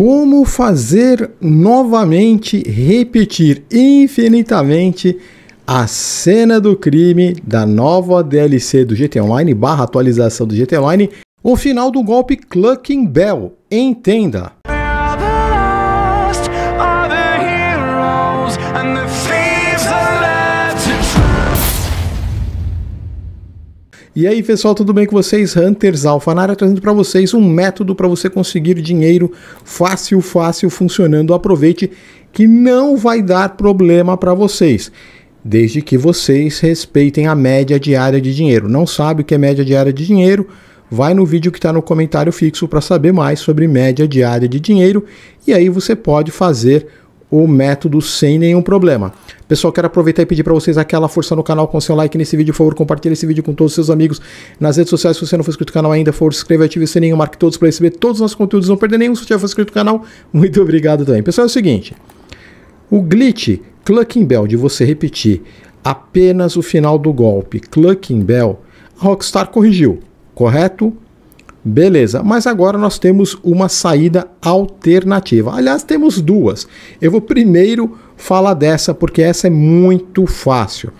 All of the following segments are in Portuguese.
Como fazer novamente repetir infinitamente a cena do crime da nova DLC do GT Online barra atualização do GT Online, o final do golpe Clucking Bell. Entenda! E aí, pessoal, tudo bem com vocês? Hunters Alfanara trazendo para vocês um método para você conseguir dinheiro fácil, fácil, funcionando. Aproveite que não vai dar problema para vocês, desde que vocês respeitem a média diária de dinheiro. Não sabe o que é média diária de dinheiro? Vai no vídeo que está no comentário fixo para saber mais sobre média diária de dinheiro e aí você pode fazer o método sem nenhum problema. Pessoal, quero aproveitar e pedir para vocês aquela força no canal com seu like nesse vídeo, por favor, compartilhe esse vídeo com todos os seus amigos nas redes sociais. Se você não for inscrito no canal ainda, for inscreva, ative o sininho, marque todos para receber todos os nossos conteúdos, não perder nenhum. Se já for inscrito no canal, muito obrigado também. Pessoal, é o seguinte, o glitch clucking bell de você repetir apenas o final do golpe clucking bell, a Rockstar corrigiu, correto? Beleza, mas agora nós temos uma saída alternativa. Aliás, temos duas. Eu vou primeiro fala dessa porque essa é muito fácil.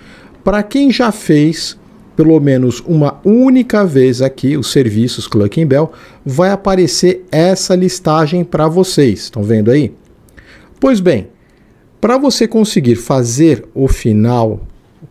Para quem já fez pelo menos uma única vez aqui os serviços Clucking Bell, vai aparecer essa listagem para vocês. Estão vendo aí? Pois bem, para você conseguir fazer o final,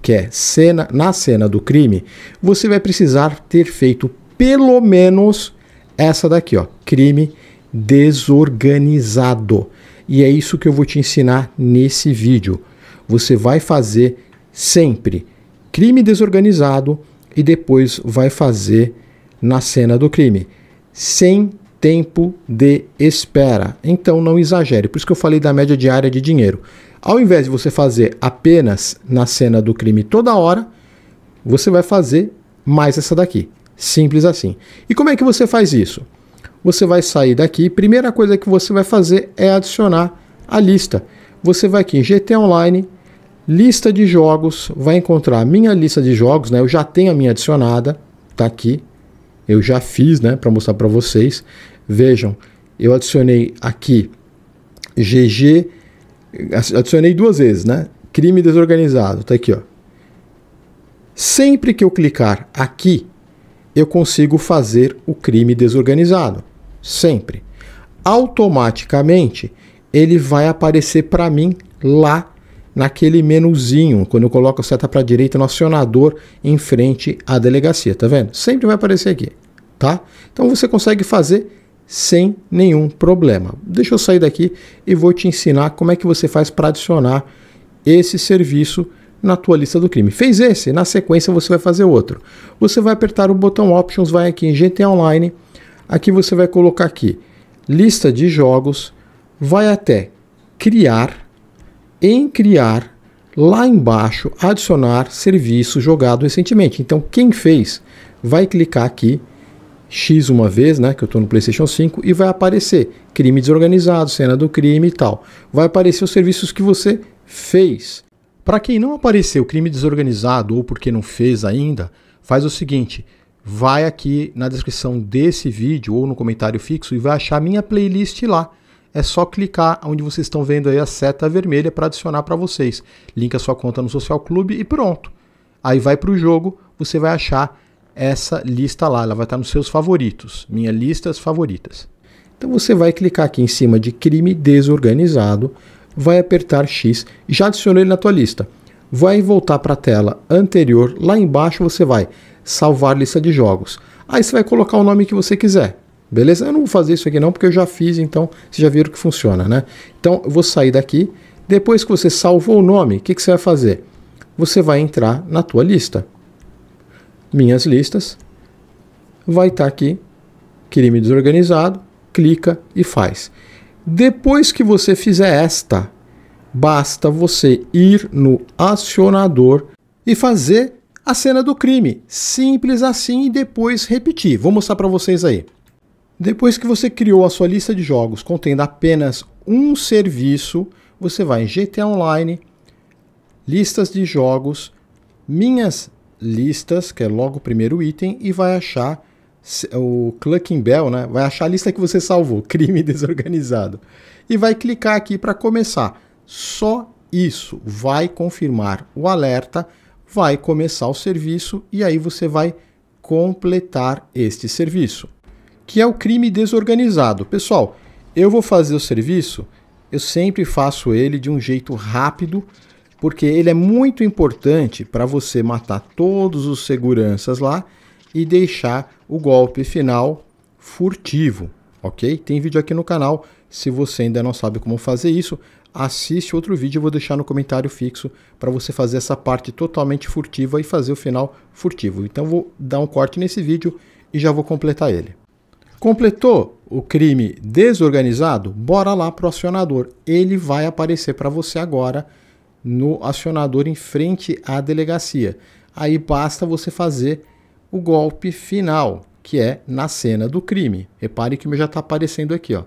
que é cena na cena do crime, você vai precisar ter feito pelo menos essa daqui, ó, crime desorganizado. E é isso que eu vou te ensinar nesse vídeo. Você vai fazer sempre crime desorganizado e depois vai fazer na cena do crime, sem tempo de espera. Então não exagere, por isso que eu falei da média diária de dinheiro. Ao invés de você fazer apenas na cena do crime toda hora, você vai fazer mais essa daqui. Simples assim. E como é que você faz isso? Você vai sair daqui. Primeira coisa que você vai fazer é adicionar a lista. Você vai aqui em GT Online, lista de jogos, vai encontrar a minha lista de jogos, né? Eu já tenho a minha adicionada, tá aqui. Eu já fiz, né, para mostrar para vocês. Vejam, eu adicionei aqui GG, adicionei duas vezes, né? Crime desorganizado, tá aqui, ó. Sempre que eu clicar aqui, eu consigo fazer o crime desorganizado sempre. Automaticamente ele vai aparecer para mim lá naquele menuzinho, quando eu coloco a seta para a direita no acionador em frente à delegacia, tá vendo? Sempre vai aparecer aqui, tá? Então você consegue fazer sem nenhum problema. Deixa eu sair daqui e vou te ensinar como é que você faz para adicionar esse serviço na tua lista do crime. Fez esse, na sequência você vai fazer outro. Você vai apertar o botão Options, vai aqui em GTA Online, Aqui você vai colocar aqui lista de jogos, vai até criar, em criar, lá embaixo adicionar serviço jogado recentemente. Então quem fez vai clicar aqui X uma vez, né, que eu estou no PlayStation 5 e vai aparecer crime desorganizado, cena do crime e tal. Vai aparecer os serviços que você fez. Para quem não apareceu crime desorganizado ou porque não fez ainda, faz o seguinte: vai aqui na descrição desse vídeo ou no comentário fixo e vai achar minha playlist lá. É só clicar onde vocês estão vendo aí a seta vermelha para adicionar para vocês. a sua conta no Social Clube e pronto. Aí vai para o jogo, você vai achar essa lista lá, ela vai estar tá nos seus favoritos, minhas listas favoritas. Então você vai clicar aqui em cima de crime desorganizado, vai apertar X, já adicionou ele na tua lista. Vai voltar para a tela anterior, lá embaixo você vai salvar lista de jogos. Aí você vai colocar o nome que você quiser. Beleza? Eu não vou fazer isso aqui não, porque eu já fiz, então vocês já viram que funciona, né? Então eu vou sair daqui. Depois que você salvou o nome, o que, que você vai fazer? Você vai entrar na tua lista. Minhas listas. Vai estar tá aqui, crime desorganizado, clica e faz. Depois que você fizer esta, basta você ir no acionador e fazer a cena do crime. Simples assim e depois repetir. Vou mostrar para vocês aí. Depois que você criou a sua lista de jogos contendo apenas um serviço, você vai em GTA Online, listas de jogos, minhas listas, que é logo o primeiro item, e vai achar o Clucking Bell, né? Vai achar a lista que você salvou, crime desorganizado. E vai clicar aqui para começar. Só isso vai confirmar o alerta vai começar o serviço e aí você vai completar este serviço, que é o crime desorganizado. Pessoal, eu vou fazer o serviço, eu sempre faço ele de um jeito rápido, porque ele é muito importante para você matar todos os seguranças lá e deixar o golpe final furtivo, ok? Tem vídeo aqui no canal se você ainda não sabe como fazer isso, assiste outro vídeo, eu vou deixar no comentário fixo para você fazer essa parte totalmente furtiva e fazer o final furtivo. Então vou dar um corte nesse vídeo e já vou completar ele. Completou o crime desorganizado? Bora lá para o acionador. Ele vai aparecer para você agora no acionador em frente à delegacia. Aí basta você fazer o golpe final, que é na cena do crime. Repare que já está aparecendo aqui. Ó.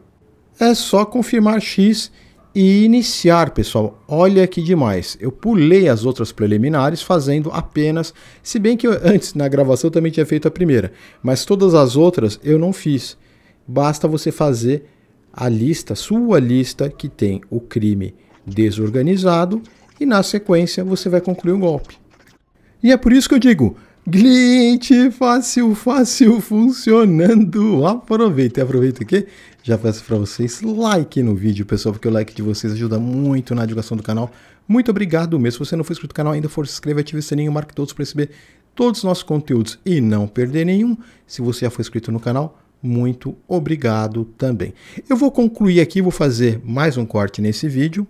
É só confirmar X e iniciar, pessoal, olha que demais. Eu pulei as outras preliminares fazendo apenas, se bem que eu, antes na gravação eu também tinha feito a primeira, mas todas as outras eu não fiz. Basta você fazer a lista, sua lista que tem o crime desorganizado e na sequência você vai concluir o golpe. E é por isso que eu digo, Cliente fácil, fácil, funcionando. Aproveita e aproveita aqui. Já peço para vocês like no vídeo, pessoal, porque o like de vocês ajuda muito na divulgação do canal. Muito obrigado mesmo. Se você não for inscrito no canal ainda, for se inscreva, ative o sininho, marque todos para receber todos os nossos conteúdos e não perder nenhum. Se você já for inscrito no canal, muito obrigado também. Eu vou concluir aqui, vou fazer mais um corte nesse vídeo.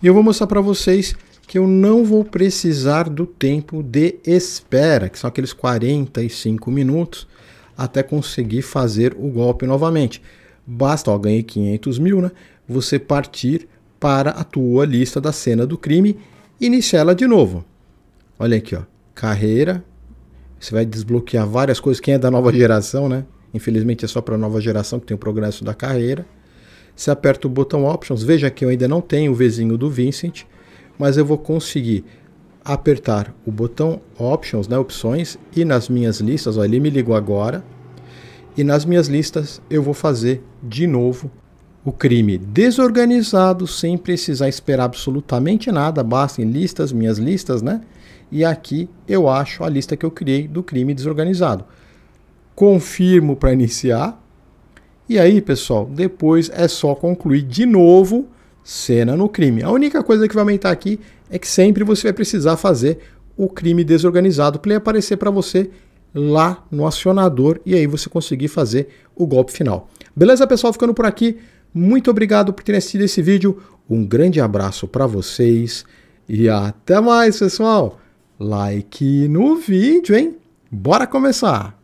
E eu vou mostrar para vocês que eu não vou precisar do tempo de espera, que são aqueles 45 minutos, até conseguir fazer o golpe novamente. Basta, ó, ganhei 500 mil, né? Você partir para a tua lista da cena do crime e ela de novo. Olha aqui, ó, carreira. Você vai desbloquear várias coisas. Quem é da nova geração, né? Infelizmente é só para a nova geração que tem o progresso da carreira. Você aperta o botão Options. Veja que eu ainda não tenho o vizinho do Vincent mas eu vou conseguir apertar o botão Options, né, opções, e nas minhas listas, ó, ele me ligou agora, e nas minhas listas eu vou fazer de novo o crime desorganizado sem precisar esperar absolutamente nada, basta em listas, minhas listas, né? E aqui eu acho a lista que eu criei do crime desorganizado. Confirmo para iniciar. E aí, pessoal, depois é só concluir de novo cena no crime. A única coisa que vai aumentar aqui é que sempre você vai precisar fazer o crime desorganizado para ele aparecer para você lá no acionador e aí você conseguir fazer o golpe final. Beleza, pessoal? Ficando por aqui. Muito obrigado por terem assistido esse vídeo. Um grande abraço para vocês e até mais, pessoal. Like no vídeo, hein? Bora começar!